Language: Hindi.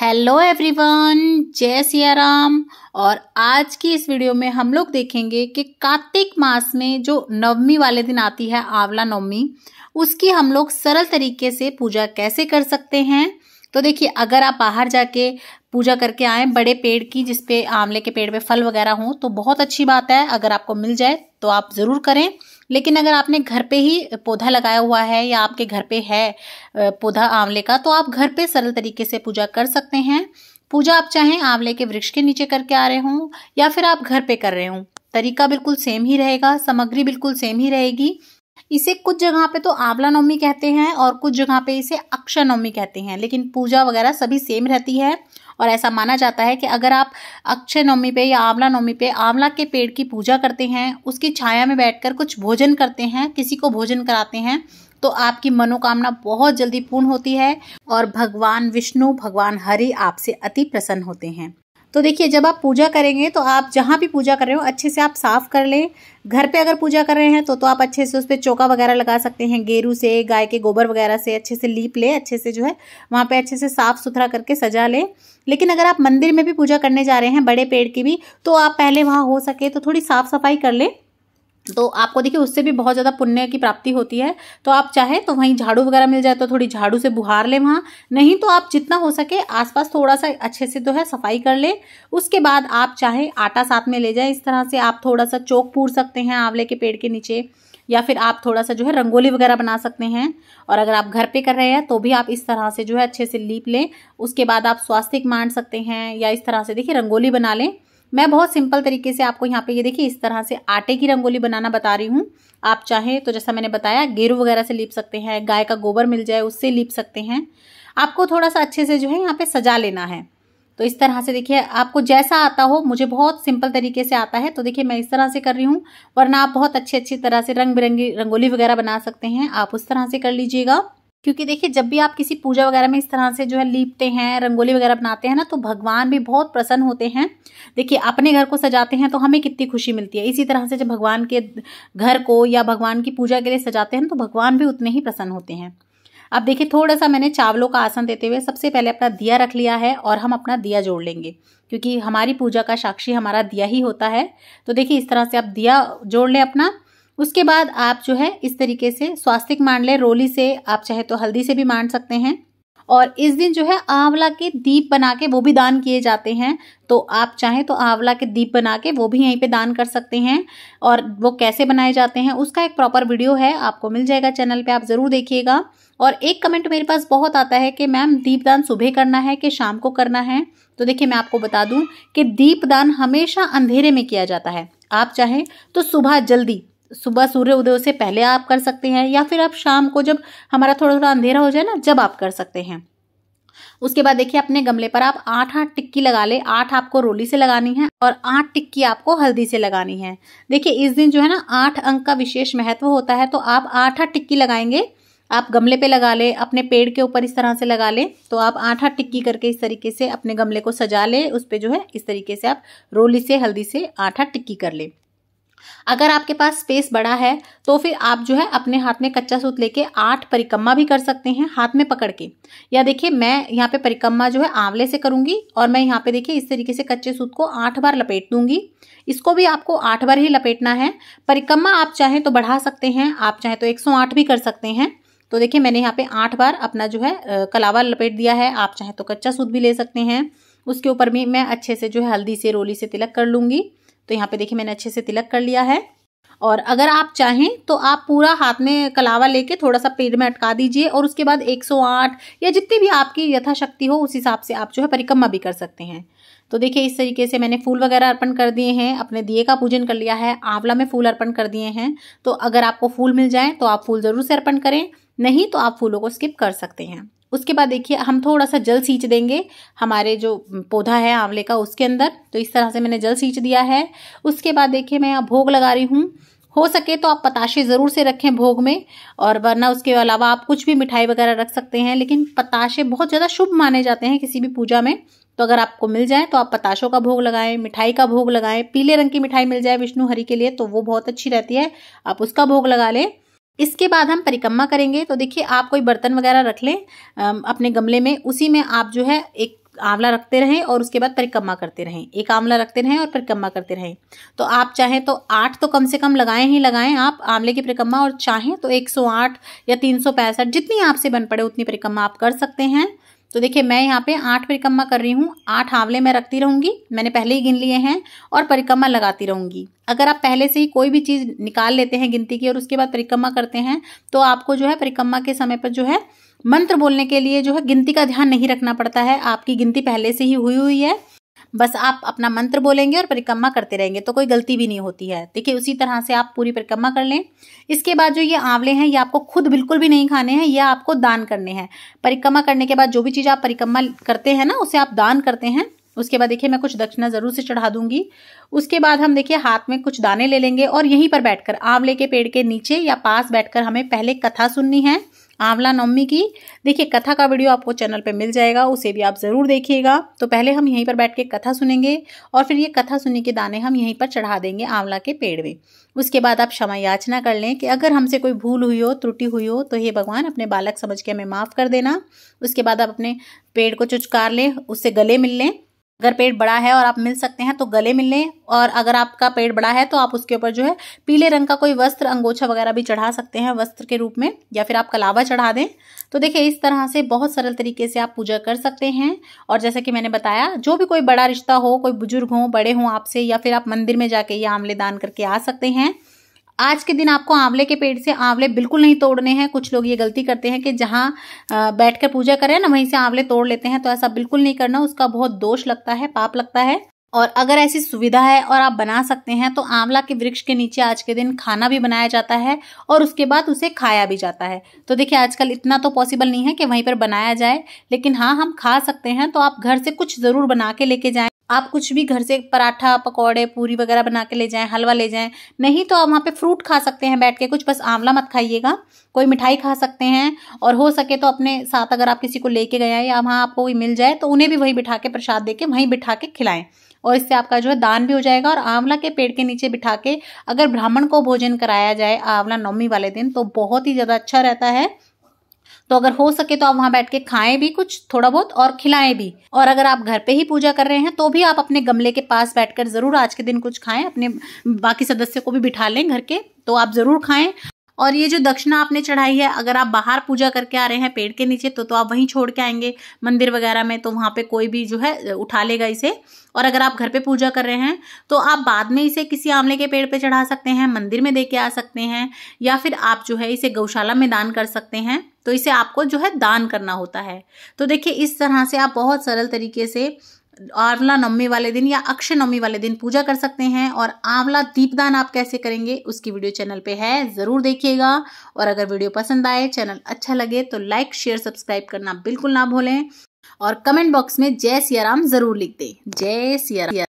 हेलो एवरीवन जय सिया राम और आज की इस वीडियो में हम लोग देखेंगे कि कार्तिक मास में जो नवमी वाले दिन आती है आंवला नवमी उसकी हम लोग सरल तरीके से पूजा कैसे कर सकते हैं तो देखिए अगर आप बाहर जाके पूजा करके आए बड़े पेड़ की जिसपे आंवले के पेड़ पे फल वगैरह हों तो बहुत अच्छी बात है अगर आपको मिल जाए तो आप ज़रूर करें लेकिन अगर आपने घर पे ही पौधा लगाया हुआ है या आपके घर पे है पौधा आंवले का तो आप घर पे सरल तरीके से पूजा कर सकते हैं पूजा आप चाहें आंवले के वृक्ष के नीचे करके आ रहे हों या फिर आप घर पे कर रहे हों तरीका बिल्कुल सेम ही रहेगा सामग्री बिल्कुल सेम ही रहेगी इसे कुछ जगह पे तो आंवला नवमी कहते हैं और कुछ जगह पे इसे अक्षय नवमी कहते हैं लेकिन पूजा वगैरह सभी सेम रहती है और ऐसा माना जाता है कि अगर आप अक्षय नवमी पे या आंवला नवमी पे आंवला के पेड़ की पूजा करते हैं उसकी छाया में बैठकर कुछ भोजन करते हैं किसी को भोजन कराते हैं तो आपकी मनोकामना बहुत जल्दी पूर्ण होती है और भगवान विष्णु भगवान हरि आपसे अति प्रसन्न होते हैं तो देखिए जब आप पूजा करेंगे तो आप जहाँ भी पूजा कर रहे हो अच्छे से आप साफ़ कर लें घर पे अगर पूजा कर रहे हैं तो तो आप अच्छे से उस पर चौका वगैरह लगा सकते हैं गेरू से गाय के गोबर वगैरह से अच्छे से लीप लें अच्छे से जो है वहाँ पे अच्छे से साफ़ सुथरा करके सजा लें लेकिन अगर आप मंदिर में भी पूजा करने जा रहे हैं बड़े पेड़ की भी तो आप पहले वहाँ हो सके तो थोड़ी साफ़ सफाई कर लें तो आपको देखिए उससे भी बहुत ज़्यादा पुण्य की प्राप्ति होती है तो आप चाहे तो वहीं झाड़ू वगैरह मिल जाए तो थोड़ी झाड़ू से बुहार लें वहाँ नहीं तो आप जितना हो सके आसपास थोड़ा सा अच्छे से जो है सफाई कर लें उसके बाद आप चाहे आटा साथ में ले जाए इस तरह से आप थोड़ा सा चौक पूर सकते हैं आंवले के पेड़ के नीचे या फिर आप थोड़ा सा जो है रंगोली वगैरह बना सकते हैं और अगर आप घर पे कर रहे हैं तो भी आप इस तरह से जो है अच्छे से लीप लें उसके बाद आप स्वास्तिक मान सकते हैं या इस तरह से देखिए रंगोली बना लें मैं बहुत सिंपल तरीके से आपको यहाँ पे ये देखिए इस तरह से आटे की रंगोली बनाना बता रही हूँ आप चाहें तो जैसा मैंने बताया गेरू वगैरह से लीप सकते हैं गाय का गोबर मिल जाए उससे लीप सकते हैं आपको थोड़ा सा अच्छे से जो है यहाँ पे सजा लेना है तो इस तरह से देखिए आपको जैसा आता हो मुझे बहुत सिंपल तरीके से आता है तो देखिए मैं इस तरह से कर रही हूँ वरना आप बहुत अच्छी अच्छी तरह से रंग बिरंगी रंगोली वगैरह बना सकते हैं आप उस तरह से कर लीजिएगा क्योंकि देखिए जब भी आप किसी पूजा वगैरह में इस तरह से जो है लीपते हैं रंगोली वगैरह बनाते हैं ना तो भगवान भी बहुत प्रसन्न होते हैं देखिए अपने घर को सजाते हैं तो हमें कितनी खुशी मिलती है इसी तरह से जब भगवान के घर को या भगवान की पूजा के लिए सजाते हैं तो भगवान भी उतने ही प्रसन्न होते हैं अब देखिए थोड़ा सा मैंने चावलों का आसन देते हुए सबसे पहले अपना दिया रख लिया है और हम अपना दिया जोड़ लेंगे क्योंकि हमारी पूजा का साक्षी हमारा दिया ही होता है तो देखिए इस तरह से आप दिया जोड़ लें अपना उसके बाद आप जो है इस तरीके से स्वास्तिक मांड लें रोली से आप चाहे तो हल्दी से भी मांड सकते हैं और इस दिन जो है आंवला के दीप बना के वो भी दान किए जाते हैं तो आप चाहें तो आंवला के दीप बना के वो भी यहीं पे दान कर सकते हैं और वो कैसे बनाए जाते हैं उसका एक प्रॉपर वीडियो है आपको मिल जाएगा चैनल पे आप ज़रूर देखिएगा और एक कमेंट मेरे पास बहुत आता है कि मैम दीपदान सुबह करना है कि शाम को करना है तो देखिए मैं आपको बता दूं कि दीपदान हमेशा अंधेरे में किया जाता है आप चाहें तो सुबह जल्दी सुबह सूर्य उदय से पहले आप कर सकते हैं या फिर आप शाम को जब हमारा थोड़ा थोड़ा अंधेरा हो जाए ना जब आप कर सकते हैं उसके बाद देखिए अपने गमले पर आप आठ आठ टिक्की लगा ले आठ आपको रोली से लगानी है और आठ टिक्की आपको हल्दी से लगानी है देखिए इस दिन जो है ना आठ अंक का विशेष महत्व होता है तो आप आठ आठ टिक्की लगाएंगे आप गमले पे लगा ले अपने पेड़ के ऊपर इस तरह से लगा ले तो आप आठ आठ टिक्की करके इस तरीके से अपने गमले को सजा ले उस पर जो है इस तरीके से आप रोली से हल्दी से आठ आठ टिक्की कर ले अगर आपके पास स्पेस बड़ा है तो फिर आप जो है अपने हाथ में कच्चा सूत लेके आठ परिक्रमा भी कर सकते हैं हाथ में पकड़ के या देखिए मैं यहाँ पे परिक्रमा जो है आंवले से करूँगी और मैं यहाँ पे देखिए इस तरीके से कच्चे सूत को आठ बार लपेट दूंगी इसको भी आपको आठ बार ही लपेटना है परिक्रमा आप चाहें तो बढ़ा सकते हैं आप चाहें तो एक भी कर सकते हैं तो देखिए मैंने यहाँ पे आठ बार अपना जो है कलावा लपेट दिया है आप चाहें तो कच्चा सूत भी ले सकते हैं उसके ऊपर भी मैं अच्छे से जो है हल्दी से रोली से तिलक कर लूँगी तो यहाँ पे देखिए मैंने अच्छे से तिलक कर लिया है और अगर आप चाहें तो आप पूरा हाथ में कलावा लेके थोड़ा सा पेड़ में अटका दीजिए और उसके बाद 108 या जितनी भी आपकी यथाशक्ति हो उस हिसाब से आप जो है परिक्रमा भी कर सकते हैं तो देखिए इस तरीके से मैंने फूल वगैरह अर्पण कर दिए हैं अपने दिए का पूजन कर लिया है आंवला में फूल अर्पण कर दिए हैं तो अगर आपको फूल मिल जाए तो आप फूल ज़रूर से अर्पण करें नहीं तो आप फूलों को स्किप कर सकते हैं उसके बाद देखिए हम थोड़ा सा जल सींच देंगे हमारे जो पौधा है आंवले का उसके अंदर तो इस तरह से मैंने जल सींच दिया है उसके बाद देखिए मैं यहाँ भोग लगा रही हूँ हो सके तो आप पताशे ज़रूर से रखें भोग में और वरना उसके अलावा आप कुछ भी मिठाई वगैरह रख सकते हैं लेकिन पताशे बहुत ज़्यादा शुभ माने जाते हैं किसी भी पूजा में तो अगर आपको मिल जाए तो आप पताशों का भोग लगाएं मिठाई का भोग लगाएं पीले रंग की मिठाई मिल जाए विष्णु हरि के लिए तो वो बहुत अच्छी रहती है आप उसका भोग लगा लें इसके बाद हम परिक्रमा करेंगे तो देखिए आप कोई बर्तन वगैरह रख लें अपने गमले में उसी में आप जो है एक आंवला रखते रहें और उसके बाद परिक्रमा करते रहें एक आंवला रखते रहें और परिक्रमा करते रहें तो आप चाहें तो आठ तो कम से कम लगाएं ही लगाएं आप आंवले की परिक्रमा और चाहें तो एक सौ आठ या तीन सौ पैंसठ जितनी आपसे बन पड़े उतनी परिक्रमा आप कर सकते हैं तो देखिए मैं यहाँ पे आठ परिक्रमा कर रही हूँ आठ हावले मैं रखती रहूँगी मैंने पहले ही गिन लिए हैं और परिक्रमा लगाती रहूँगी अगर आप पहले से ही कोई भी चीज़ निकाल लेते हैं गिनती की और उसके बाद परिक्रमा करते हैं तो आपको जो है परिक्रमा के समय पर जो है मंत्र बोलने के लिए जो है गिनती का ध्यान नहीं रखना पड़ता है आपकी गिनती पहले से ही हुई हुई है बस आप अपना मंत्र बोलेंगे और परिक्रमा करते रहेंगे तो कोई गलती भी नहीं होती है देखिए उसी तरह से आप पूरी परिक्रमा कर लें इसके बाद जो ये आंवले हैं ये आपको खुद बिल्कुल भी नहीं खाने हैं ये आपको दान करने हैं परिक्रमा करने के बाद जो भी चीज़ आप परिक्रमा करते हैं ना उसे आप दान करते हैं उसके बाद देखिए मैं कुछ दक्षिणा ज़रूर से चढ़ा दूंगी उसके बाद हम देखिए हाथ में कुछ दाने ले लेंगे और यहीं पर बैठकर आंवले के पेड़ के नीचे या पास बैठकर हमें पहले कथा सुननी है आंवला नवमी की देखिए कथा का वीडियो आपको चैनल पे मिल जाएगा उसे भी आप ज़रूर देखिएगा तो पहले हम यहीं पर बैठ के कथा सुनेंगे और फिर ये कथा सुनने के दाने हम यहीं पर चढ़ा देंगे आंवला के पेड़ में उसके बाद आप क्षमा याचना कर लें कि अगर हमसे कोई भूल हुई हो त्रुटि हुई हो तो हे भगवान अपने बालक समझ के हमें माफ़ कर देना उसके बाद आप अपने पेड़ को चुचकार लें उससे गले मिल लें अगर पेट बड़ा है और आप मिल सकते हैं तो गले मिल लें और अगर आपका पेट बड़ा है तो आप उसके ऊपर जो है पीले रंग का कोई वस्त्र अंगोछा वगैरह भी चढ़ा सकते हैं वस्त्र के रूप में या फिर आप कलावा चढ़ा दें तो देखिए इस तरह से बहुत सरल तरीके से आप पूजा कर सकते हैं और जैसा कि मैंने बताया जो भी कोई बड़ा रिश्ता हो कोई बुजुर्ग हो बड़े हों आपसे या फिर आप मंदिर में जाके ये आमले दान करके आ सकते हैं आज के दिन आपको आंवले के पेड़ से आंवले बिल्कुल नहीं तोड़ने हैं कुछ लोग ये गलती करते हैं कि जहाँ बैठकर पूजा करें ना वहीं से आंवले तोड़ लेते हैं तो ऐसा बिल्कुल नहीं करना उसका बहुत दोष लगता है पाप लगता है और अगर ऐसी सुविधा है और आप बना सकते हैं तो आंवला के वृक्ष के नीचे आज के दिन खाना भी बनाया जाता है और उसके बाद उसे खाया भी जाता है तो देखिए आजकल इतना तो पॉसिबल नहीं है कि वहीं पर बनाया जाए लेकिन हाँ हम खा सकते हैं तो आप घर से कुछ ज़रूर बना के लेके जाए आप कुछ भी घर से पराठा पकौड़े पूरी वगैरह बना के ले जाएं हलवा ले जाएं नहीं तो आप वहाँ पे फ्रूट खा सकते हैं बैठ के कुछ बस आंवला मत खाइएगा कोई मिठाई खा सकते हैं और हो सके तो अपने साथ अगर आप किसी को लेके गए हैं या वहाँ आपको कोई मिल जाए तो उन्हें भी वहीं बिठा के प्रसाद दे के वहीं बिठा के खिलाएं और इससे आपका जो है दान भी हो जाएगा और आंवला के पेड़ के नीचे बिठा के अगर ब्राह्मण को भोजन कराया जाए आंवला नवमी वाले दिन तो बहुत ही ज़्यादा अच्छा रहता है तो अगर हो सके तो आप वहां बैठ के खाएं भी कुछ थोड़ा बहुत और खिलाएं भी और अगर आप घर पे ही पूजा कर रहे हैं तो भी आप अपने गमले के पास बैठकर जरूर आज के दिन कुछ खाएं अपने बाकी सदस्य को भी बिठा लें घर के तो आप जरूर खाएं और ये जो दक्षिणा आपने चढ़ाई है अगर आप बाहर पूजा करके आ रहे हैं पेड़ के नीचे तो तो आप वहीं छोड़ के आएंगे मंदिर वगैरह में तो वहाँ पे कोई भी जो है उठा लेगा इसे और अगर आप घर पे पूजा कर रहे हैं तो आप बाद में इसे किसी आंवले के पेड़ पे चढ़ा सकते हैं मंदिर में दे के आ सकते हैं या फिर आप जो है इसे गौशाला में दान कर सकते हैं तो इसे आपको जो है दान करना होता है तो देखिए इस तरह से आप बहुत सरल तरीके से आंवला नवमी वाले दिन या अक्षय नवमी वाले दिन पूजा कर सकते हैं और आंवला दीपदान आप कैसे करेंगे उसकी वीडियो चैनल पे है ज़रूर देखिएगा और अगर वीडियो पसंद आए चैनल अच्छा लगे तो लाइक शेयर सब्सक्राइब करना बिल्कुल ना भूलें और कमेंट बॉक्स में जय सियाराम जरूर लिख दें जय सियाराम